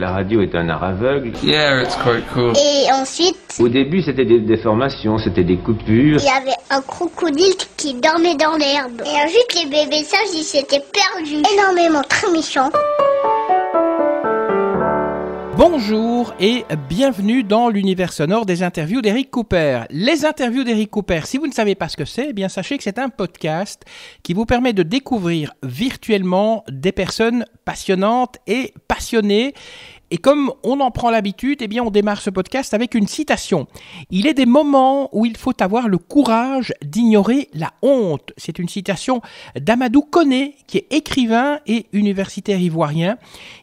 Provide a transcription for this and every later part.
La radio est un art aveugle. Yeah, it's quite cool. Et ensuite Au début, c'était des déformations, c'était des coupures. Il y avait un crocodile qui dormait dans l'herbe. Et ensuite, les bébés sages, ils s'étaient perdus. Énormément, très méchants. Bonjour et bienvenue dans l'univers sonore des interviews d'Eric Cooper. Les interviews d'Eric Cooper, si vous ne savez pas ce que c'est, eh bien sachez que c'est un podcast qui vous permet de découvrir virtuellement des personnes passionnantes et passionnées et comme on en prend l'habitude, eh bien on démarre ce podcast avec une citation. Il est des moments où il faut avoir le courage d'ignorer la honte. C'est une citation d'Amadou Koné, qui est écrivain et universitaire ivoirien.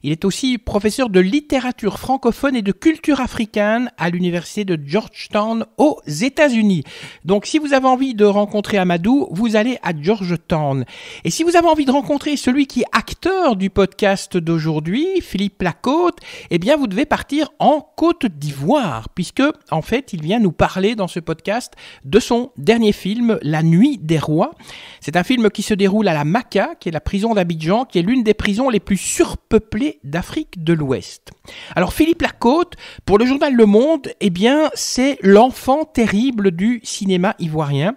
Il est aussi professeur de littérature francophone et de culture africaine à l'université de Georgetown aux États-Unis. Donc si vous avez envie de rencontrer Amadou, vous allez à Georgetown. Et si vous avez envie de rencontrer celui qui est acteur du podcast d'aujourd'hui, Philippe Lacôte, eh bien vous devez partir en Côte d'Ivoire, puisque en fait il vient nous parler dans ce podcast de son dernier film, La Nuit des Rois. C'est un film qui se déroule à la Maca, qui est la prison d'Abidjan, qui est l'une des prisons les plus surpeuplées d'Afrique de l'Ouest. Alors Philippe Lacôte, pour le journal Le Monde, eh bien c'est l'enfant terrible du cinéma ivoirien.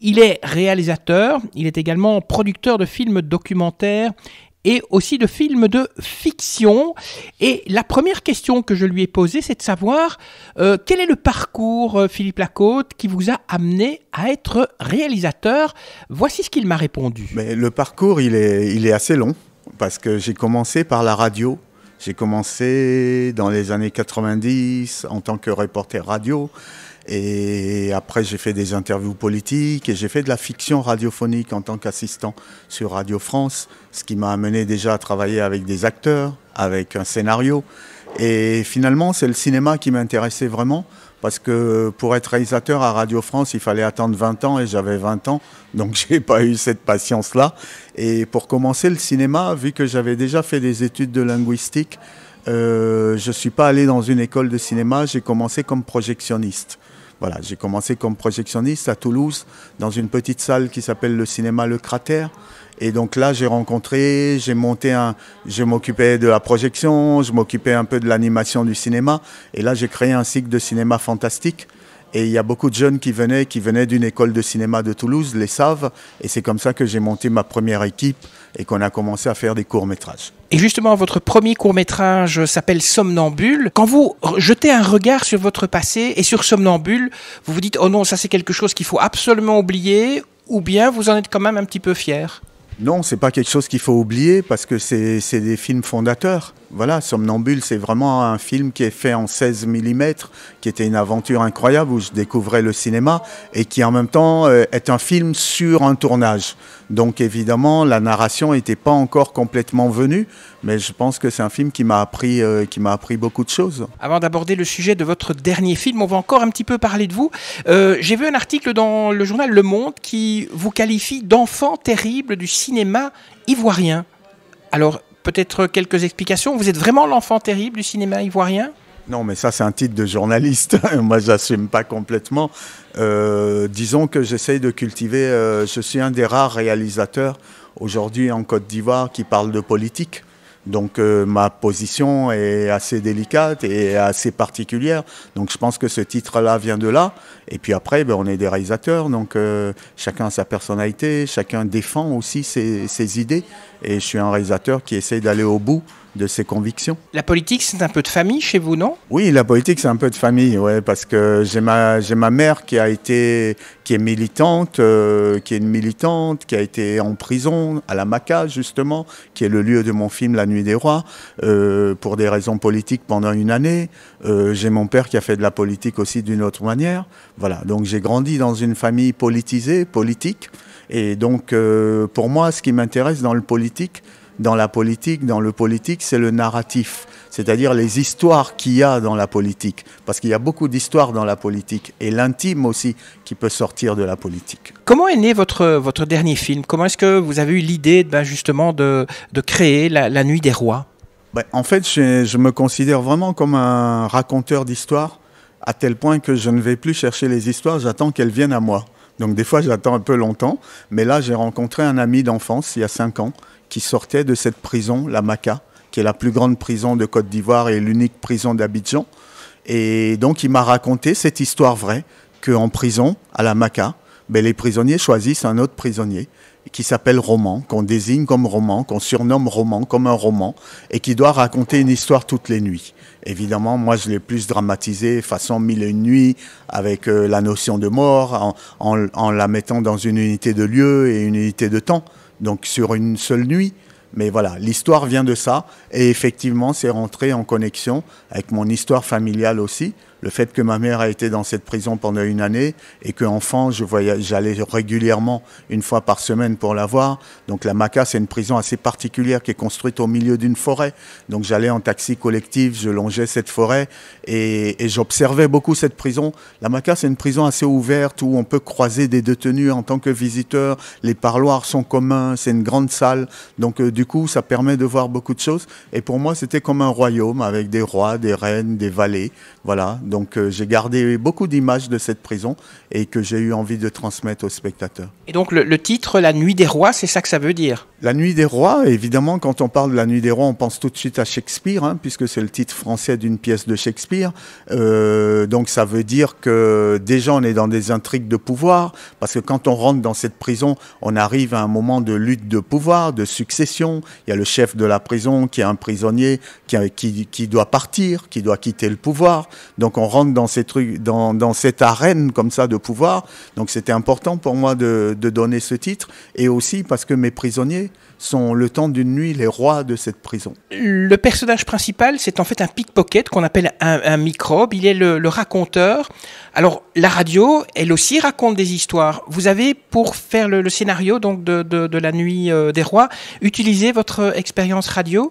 Il est réalisateur, il est également producteur de films documentaires et aussi de films de fiction. Et la première question que je lui ai posée, c'est de savoir euh, quel est le parcours, euh, Philippe Lacôte, qui vous a amené à être réalisateur. Voici ce qu'il m'a répondu. Mais le parcours, il est, il est assez long, parce que j'ai commencé par la radio. J'ai commencé dans les années 90 en tant que reporter radio. Et après, j'ai fait des interviews politiques et j'ai fait de la fiction radiophonique en tant qu'assistant sur Radio France, ce qui m'a amené déjà à travailler avec des acteurs, avec un scénario. Et finalement, c'est le cinéma qui m'intéressait vraiment parce que pour être réalisateur à Radio France, il fallait attendre 20 ans et j'avais 20 ans, donc j'ai pas eu cette patience-là. Et pour commencer le cinéma, vu que j'avais déjà fait des études de linguistique, je euh, je suis pas allé dans une école de cinéma, j'ai commencé comme projectionniste. Voilà, j'ai commencé comme projectionniste à Toulouse, dans une petite salle qui s'appelle le cinéma Le Cratère. Et donc là, j'ai rencontré, j'ai monté un, je m'occupais de la projection, je m'occupais un peu de l'animation du cinéma. Et là, j'ai créé un cycle de cinéma fantastique et il y a beaucoup de jeunes qui venaient, qui venaient d'une école de cinéma de Toulouse, les savent. Et c'est comme ça que j'ai monté ma première équipe et qu'on a commencé à faire des courts-métrages. Et justement, votre premier court-métrage s'appelle Somnambule. Quand vous jetez un regard sur votre passé et sur Somnambule, vous vous dites, oh non, ça c'est quelque chose qu'il faut absolument oublier, ou bien vous en êtes quand même un petit peu fier non, c'est pas quelque chose qu'il faut oublier parce que c'est des films fondateurs voilà, Somnambule, c'est vraiment un film qui est fait en 16 mm, qui était une aventure incroyable où je découvrais le cinéma et qui en même temps euh, est un film sur un tournage. Donc évidemment, la narration n'était pas encore complètement venue, mais je pense que c'est un film qui m'a appris, euh, appris beaucoup de choses. Avant d'aborder le sujet de votre dernier film, on va encore un petit peu parler de vous. Euh, j'ai vu un article dans le journal Le Monde qui vous qualifie d'enfant terrible du cinéma ivoirien. Alors, peut-être quelques explications. Vous êtes vraiment l'enfant terrible du cinéma ivoirien non, mais ça, c'est un titre de journaliste. Moi, j'assume pas complètement. Euh, disons que j'essaye de cultiver. Euh, je suis un des rares réalisateurs aujourd'hui en Côte d'Ivoire qui parle de politique. Donc euh, ma position est assez délicate et assez particulière. Donc je pense que ce titre-là vient de là. Et puis après, ben, on est des réalisateurs, donc euh, chacun a sa personnalité, chacun défend aussi ses, idées. Et je suis un réalisateur qui essaie d'aller au bout de ses convictions. La politique, c'est un peu de famille chez vous, non Oui, la politique, c'est un peu de famille, parce que j'ai ma, mère qui a été, qui est militante, euh, qui est une militante, qui a été en prison à la Maca, justement, qui est le lieu de mon film La Nuit des Rois, euh, pour des raisons politiques pendant une année. Euh, j'ai mon père qui a fait de la politique aussi d'une autre manière. Voilà, donc j'ai grandi dans une famille politisée, politique. Et donc, pour moi, ce qui m'intéresse dans le politique, dans la politique, dans le politique, c'est le narratif, c'est-à-dire les histoires qu'il y a dans la politique, parce qu'il y a beaucoup d'histoires dans la politique, et l'intime aussi qui peut sortir de la politique. Comment est né votre, votre dernier film Comment est-ce que vous avez eu l'idée ben justement de, de créer la, Nuit des Rois ben, En fait, je, je me considère vraiment comme un raconteur d'histoires, à tel point que je ne vais plus chercher les histoires, j'attends qu'elles viennent à moi. Donc des fois, j'attends un peu longtemps. Mais là, j'ai rencontré un ami d'enfance il y a cinq ans qui sortait de cette prison, la Maca, qui est la plus grande prison de Côte d'Ivoire et l'unique prison d'Abidjan. Et donc, il m'a raconté cette histoire vraie qu'en prison, à la Maca, ben, les prisonniers choisissent un autre prisonnier qui s'appelle roman, qu'on désigne comme roman, qu'on surnomme roman, comme un roman, et qui doit raconter une histoire toutes les nuits. Évidemment, moi, je l'ai plus dramatisé façon mille et une nuits, avec euh, la notion de mort, en, la mettant dans une unité de lieu et une unité de temps, donc sur une seule nuit. Mais voilà, l'histoire vient de ça, et effectivement, c'est rentré en connexion avec mon histoire familiale aussi, le fait que ma mère a été dans cette prison pendant une année et que enfant, je j'allais régulièrement une fois par semaine pour la voir. Donc la Maca, c'est une prison assez particulière qui est construite au milieu d'une forêt. Donc j'allais en taxi collectif, je longeais cette forêt et, j'observais beaucoup cette prison. La Maca, c'est une prison assez ouverte où on peut croiser des détenus en tant que visiteur. Les parloirs sont communs, c'est une grande salle. Donc euh, du coup, ça permet de voir beaucoup de choses. Et pour moi, c'était comme un royaume avec des rois, des reines, des valets. Voilà. Donc euh, j'ai gardé beaucoup d'images de cette prison et que j'ai eu envie de transmettre aux spectateurs. Et donc le, titre, La Nuit des Rois, c'est ça que ça veut dire La Nuit des Rois, évidemment, quand on parle de La Nuit des Rois, on pense tout de suite à Shakespeare, hein, puisque c'est le titre français d'une pièce de Shakespeare. Euh, donc ça veut dire que déjà on est dans des intrigues de pouvoir, parce que quand on rentre dans cette prison, on arrive à un moment de lutte de pouvoir, de succession. Il y a le chef de la prison qui est un prisonnier qui, qui, doit partir, qui doit quitter le pouvoir. Donc on rentre dans ces trucs, dans, cette arène comme ça de pouvoir. Donc c'était important pour moi de, donner ce titre et aussi parce que mes prisonniers sont le temps d'une nuit les rois de cette prison. Le personnage principal, c'est en fait un pickpocket qu'on appelle un, microbe. Il est le, raconteur. Alors la radio, elle aussi raconte des histoires. Vous avez pour faire le, scénario donc de, la nuit euh, des rois utilisé votre euh, expérience radio.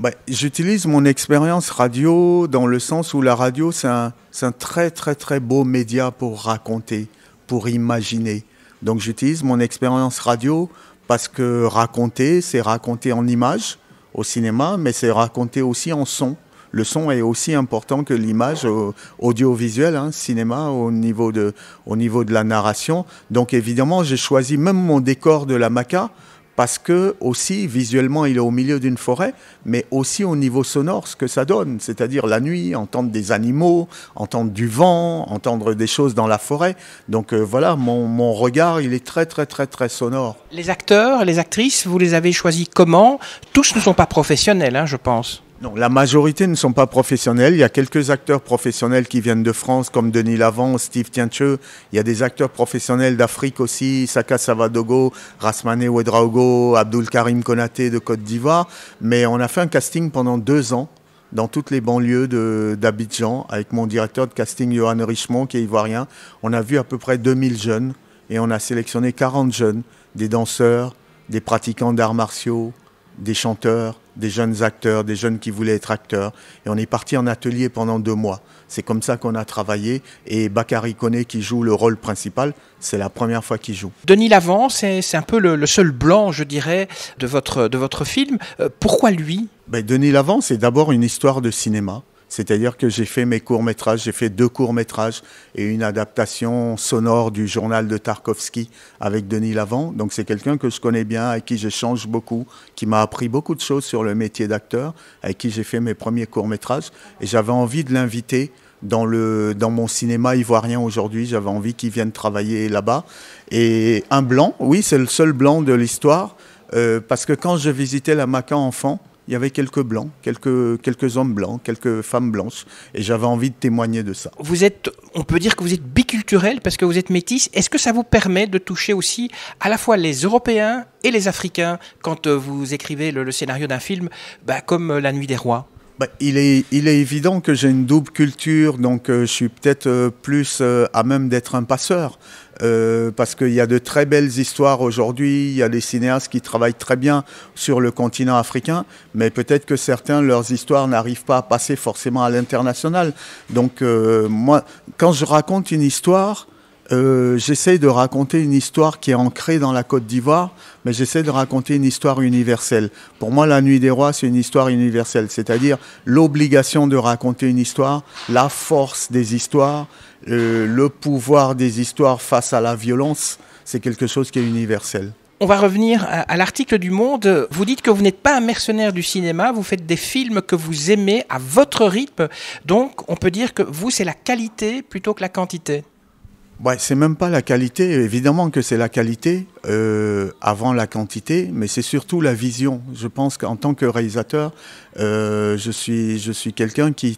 Bah, j'utilise mon expérience radio dans le sens où la radio, c'est un, très très très beau média pour raconter, pour imaginer. Donc j'utilise mon expérience radio parce que raconter, c'est raconter en images au cinéma, mais c'est raconter aussi en son. Le son est aussi important que l'image euh, audiovisuelle, hein, cinéma, au niveau de la narration. Donc évidemment, j'ai choisi même mon décor de la maca parce que aussi visuellement il est au milieu d'une forêt, mais aussi au niveau sonore ce que ça donne, c'est-à-dire la nuit, entendre des animaux, entendre du vent, entendre des choses dans la forêt. Donc euh, voilà, mon, regard il est très très très très sonore. Les acteurs, les actrices, vous les avez choisis comment Tous ne sont pas professionnels, hein, je pense. Non, la majorité ne sont pas professionnels. Il y a quelques acteurs professionnels qui viennent de France, comme Denis Lavant, Steve Tientcheux. Il y a des acteurs professionnels d'Afrique aussi, Saka Savadogo, Rasmane Ouedraogo, Abdul Karim Konaté de Côte d'Ivoire. Mais on a fait un casting pendant deux ans dans toutes les banlieues d'Abidjan avec mon directeur de casting, Johan Richemont, qui est ivoirien. On a vu à peu près 2000 jeunes et on a sélectionné 40 jeunes, des danseurs, des pratiquants d'arts martiaux, des chanteurs, des jeunes acteurs, des jeunes qui voulaient être acteurs. Et on est parti en atelier pendant deux mois. C'est comme ça qu'on a travaillé. Et Bakary Koné qui joue le rôle principal, c'est la première fois qu'il joue. Denis Lavant, c'est un peu le, seul blanc, je dirais, de votre, de votre film. Euh, pourquoi lui ben, Denis Lavant, c'est d'abord une histoire de cinéma. C'est-à-dire que j'ai fait mes courts-métrages, j'ai fait deux courts-métrages et une adaptation sonore du journal de Tarkovsky avec Denis Lavant. Donc c'est quelqu'un que je connais bien, avec qui je change beaucoup, qui m'a appris beaucoup de choses sur le métier d'acteur, avec qui j'ai fait mes premiers courts-métrages. Et j'avais envie de l'inviter dans, le, dans mon cinéma ivoirien aujourd'hui. J'avais envie qu'il vienne travailler là-bas. Et un blanc, oui, c'est le seul blanc de l'histoire, euh, parce que quand je visitais la Maca enfant, il y avait quelques blancs, quelques, quelques hommes blancs, quelques femmes blanches, et j'avais envie de témoigner de ça. Vous êtes, on peut dire que vous êtes biculturel parce que vous êtes métisse Est-ce que ça vous permet de toucher aussi à la fois les Européens et les Africains quand euh, vous écrivez le, scénario d'un film, bah, comme euh, La Nuit des Rois bah, il, est, évident que j'ai une double culture, donc euh, je suis peut-être euh, plus euh, à même d'être un passeur. parce qu'il y a de très belles histoires aujourd'hui, il y a des cinéastes qui travaillent très bien sur le continent africain, mais peut-être que certains, leurs histoires n'arrivent pas à passer forcément à l'international. Donc moi, quand je raconte une histoire, euh, j'essaie de raconter une histoire qui est ancrée dans la Côte d'Ivoire, mais j'essaie de raconter une histoire universelle. Pour moi, La Nuit des Rois, c'est une histoire universelle, c'est-à-dire l'obligation de raconter une histoire, la force des histoires, euh, le pouvoir des histoires face à la violence, c'est quelque chose qui est universel. On va revenir à l'article du Monde. Vous dites que vous n'êtes pas un mercenaire du cinéma, vous faites des films que vous aimez à votre rythme. Donc, on peut dire que vous, c'est la qualité plutôt que la quantité. Ouais, c'est même pas la qualité. Évidemment que c'est la qualité euh, avant la quantité, mais c'est surtout la vision. Je pense qu'en tant que réalisateur, euh, je suis, je suis quelqu'un qui,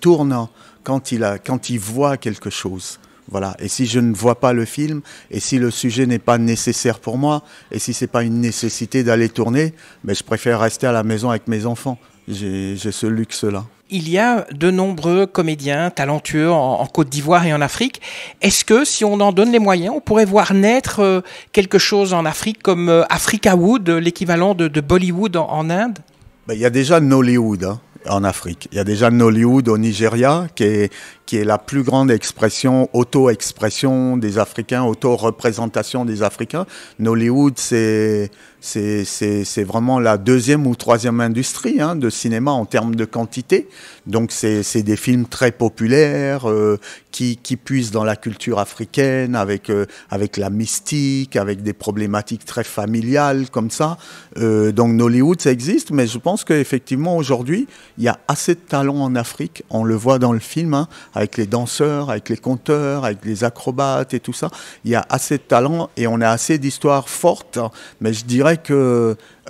tourne quand il, a, quand il voit quelque chose. Voilà. Et si je ne vois pas le film, et si le sujet n'est pas nécessaire pour moi, et si c'est pas une nécessité d'aller tourner, mais ben, je préfère rester à la maison avec mes enfants. J'ai ce luxe-là il y a de nombreux comédiens talentueux en, Côte d'Ivoire et en Afrique. Est-ce que, si on en donne les moyens, on pourrait voir naître euh, quelque chose en Afrique comme euh, Africa Wood, l'équivalent de, Bollywood en, Inde ben, Il y a déjà Nollywood. Hein, en Afrique. Il y a déjà Nollywood au Nigeria, qui est, qui est la plus grande expression, auto-expression des Africains, auto-représentation des Africains. Nollywood, c'est c'est vraiment la deuxième ou troisième industrie hein, de cinéma en termes de quantité. Donc c'est des films très populaires euh, qui, puissent dans la culture africaine avec, euh, avec la mystique, avec des problématiques très familiales comme ça. Euh, donc Nollywood, ça existe, mais je pense qu'effectivement aujourd'hui, il y a assez de talent en Afrique. On le voit dans le film, hein, avec les danseurs, avec les conteurs, avec les acrobates et tout ça. Il y a assez de talent et on a assez d'histoires fortes, hein. mais je dirais que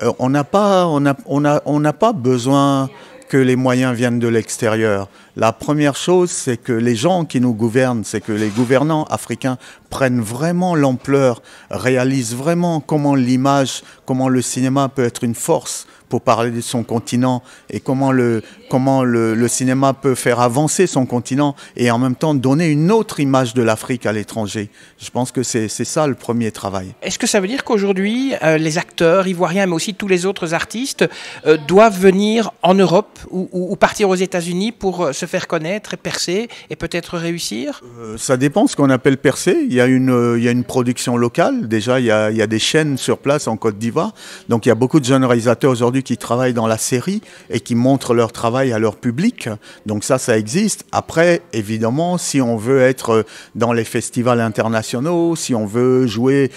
euh, on n'a pas, on a, on a, on pas besoin que les moyens viennent de l'extérieur. La première chose, c'est que les gens qui nous gouvernent, c'est que les gouvernants africains prennent vraiment l'ampleur, réalisent vraiment comment l'image, comment le cinéma peut être une force pour parler de son continent et comment le, comment le, cinéma peut faire avancer son continent et en même temps donner une autre image de l'Afrique à l'étranger. Je pense que c'est ça le premier travail. Est-ce que ça veut dire qu'aujourd'hui, euh, les acteurs ivoiriens, mais aussi tous les autres artistes, euh, doivent venir en Europe ou, ou partir aux États-Unis pour euh, se faire connaître percer et peut-être réussir euh, Ça dépend ce qu'on appelle percer. Il y, a une, euh, il y a une production locale. Déjà, il y, a, il y a des chaînes sur place en Côte d'Ivoire. Donc il y a beaucoup de jeunes réalisateurs aujourd'hui qui travaillent dans la série et qui montrent leur travail à leur public. Donc ça, ça existe. Après, évidemment, si on veut être euh, dans les festivals internationaux, si on veut jouer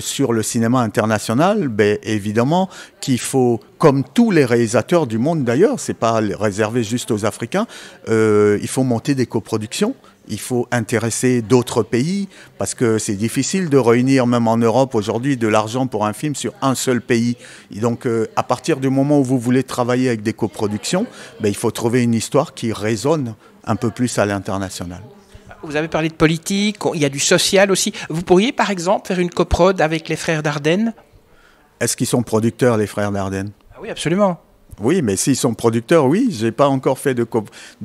sur le cinéma international, ben, évidemment qu'il faut comme tous les réalisateurs du monde d'ailleurs, ce n'est pas réservé juste aux Africains, euh, il faut monter des coproductions. Il faut intéresser d'autres pays parce que c'est difficile de réunir, même en Europe aujourd'hui, de l'argent pour un film sur un seul pays. Et donc, euh, à partir du moment où vous voulez travailler avec des coproductions, ben, il faut trouver une histoire qui résonne un peu plus à l'international. Vous avez parlé de politique, il y a du social aussi. Vous pourriez, par exemple, faire une coprode avec les frères d'Ardennes Est-ce qu'ils sont producteurs, les frères Dardenne oui, absolument. Oui, mais s'ils sont producteurs, oui. Je n'ai pas encore fait de,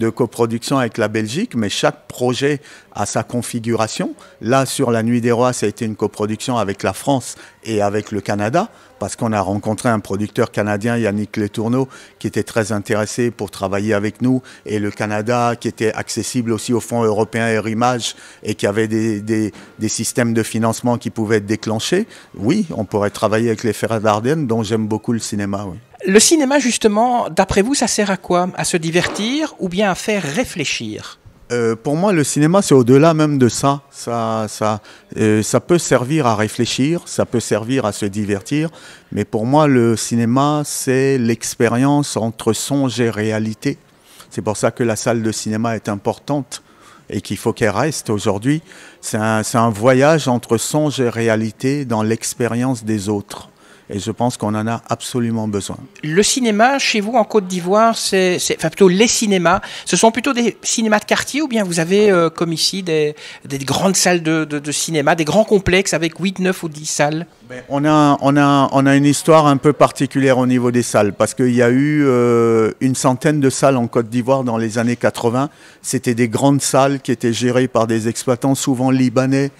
coproduction avec la Belgique, mais chaque projet a sa configuration. Là, sur la Nuit des Rois, ça a été une coproduction avec la France et avec le Canada, parce qu'on a rencontré un producteur canadien, Yannick Letourneau, qui était très intéressé pour travailler avec nous, et le Canada, qui était accessible aussi au Fonds européen Image et qui avait des, systèmes de financement qui pouvaient être déclenchés. Oui, on pourrait travailler avec les Ferrets d'Ardenne, dont j'aime beaucoup le cinéma, oui. Le cinéma, justement, d'après vous, ça sert à quoi À se divertir ou bien à faire réfléchir euh, pour moi, le cinéma, c'est au-delà même de ça. Euh, ça, peut servir à réfléchir, ça peut servir à se divertir, mais pour moi, le cinéma, c'est l'expérience entre songe et réalité. C'est pour ça que la salle de cinéma est importante et qu'il faut qu'elle reste aujourd'hui. C'est un voyage entre songe et réalité dans l'expérience des autres. Et je pense qu'on en a absolument besoin. Le cinéma, chez vous, en Côte d'Ivoire, c'est, enfin plutôt les cinémas, ce sont plutôt des cinémas de quartier ou bien vous avez, euh, comme ici, des, grandes salles de, de cinéma, des grands complexes avec 8, 9 ou 10 salles ben, on a, on, a, on a une histoire un peu particulière au niveau des salles, parce qu'il y a eu euh, une centaine de salles en Côte d'Ivoire dans les années 80. C'était des grandes salles qui étaient gérées par des exploitants, souvent libanais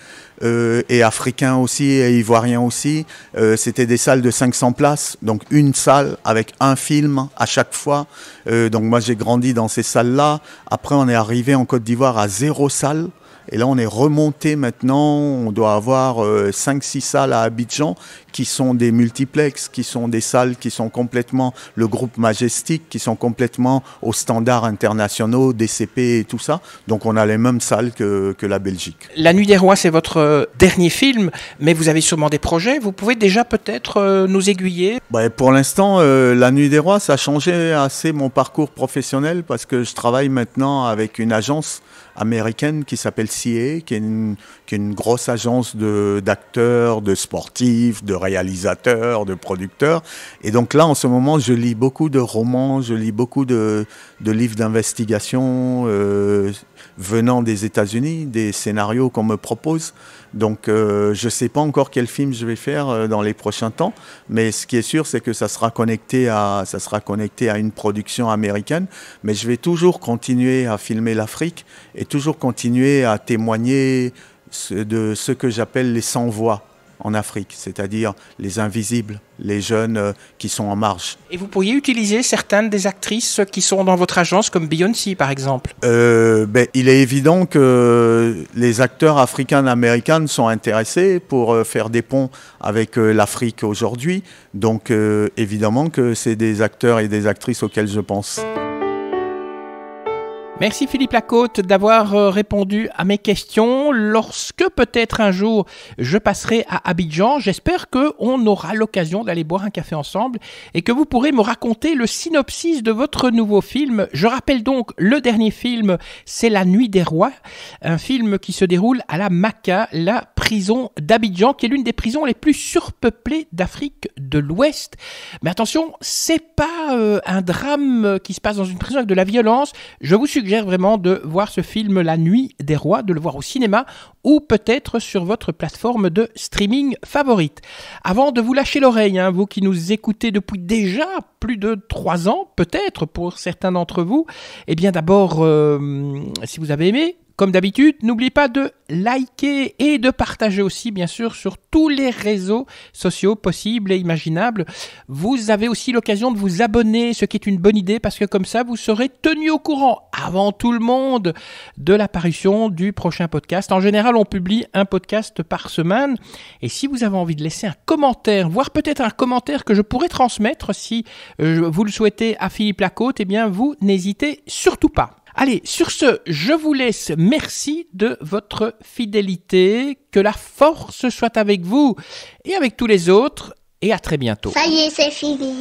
euh, et africains aussi, et ivoiriens aussi. Euh, c'était des salles de 500 places, donc une salle avec un film à chaque fois. donc moi j'ai grandi dans ces salles-là. Après on est arrivé en Côte d'Ivoire à zéro salle. Et là, on est remonté maintenant. On doit avoir 5-6 euh, salles à Abidjan qui sont des multiplexes, qui sont des salles qui sont complètement le groupe Majestic, qui sont complètement aux standards internationaux, DCP et tout ça. Donc, on a les mêmes salles que, la Belgique. La Nuit des Rois, c'est votre euh, dernier film, mais vous avez sûrement des projets. Vous pouvez déjà peut-être euh, nous aiguiller bah, Pour l'instant, La Nuit des Rois, ça a changé assez mon parcours professionnel parce que je travaille maintenant avec une agence américaine qui s'appelle CIE, qui est une, grosse agence d'acteurs, de, sportifs, de réalisateurs, de producteurs. Et donc là, en ce moment, je lis beaucoup de romans, je lis beaucoup de, livres d'investigation. Euh, venant des États-Unis, des scénarios qu'on me propose. Donc euh, je ne sais pas encore quel film je vais faire euh, dans les prochains temps, mais ce qui est sûr, c'est que ça sera, connecté à, ça sera connecté à une production américaine. Mais je vais toujours continuer à filmer l'Afrique et toujours continuer à témoigner de ce que j'appelle les sans-voix en Afrique, c'est-à-dire les invisibles, les jeunes euh, qui sont en marge. Et vous pourriez utiliser certaines des actrices qui sont dans votre agence, comme Beyoncé par exemple euh, ben, Il est évident que les acteurs africains-américains sont intéressés pour euh, faire des ponts avec l'Afrique aujourd'hui. Donc évidemment que c'est des acteurs et des actrices auxquels je pense. Merci Philippe Lacôte d'avoir euh, répondu à mes questions. Lorsque peut-être un jour je passerai à Abidjan, j'espère qu'on aura l'occasion d'aller boire un café ensemble et que vous pourrez me raconter le synopsis de votre nouveau film. Je rappelle donc le dernier film, c'est La Nuit des Rois, un film qui se déroule à la Maca, la prison d'Abidjan, qui est l'une des prisons les plus surpeuplées d'Afrique de l'Ouest. Mais attention, c'est pas euh, un drame qui se passe dans une prison avec de la violence. Je vous suggère suggère vraiment de voir ce film La Nuit des Rois, de le voir au cinéma ou peut-être sur votre plateforme de streaming favorite. Avant de vous lâcher l'oreille, hein, vous qui nous écoutez depuis déjà plus de trois ans, peut-être pour certains d'entre vous, eh bien d'abord, euh, si vous avez aimé, comme d'habitude, n'oubliez pas de liker et de partager aussi, bien sûr, sur tous les réseaux sociaux possibles et imaginables. Vous avez aussi l'occasion de vous abonner, ce qui est une bonne idée parce que comme ça, vous serez tenu au courant avant tout le monde de l'apparition du prochain podcast. En général, on publie un podcast par semaine. Et si vous avez envie de laisser un commentaire, voire peut-être un commentaire que je pourrais transmettre si euh, vous le souhaitez à Philippe Lacôte, eh bien, vous n'hésitez surtout pas. Allez, sur ce, je vous laisse. Merci de votre fidélité. Que la force soit avec vous et avec tous les autres. Et à très bientôt. Ça y est, c'est fini.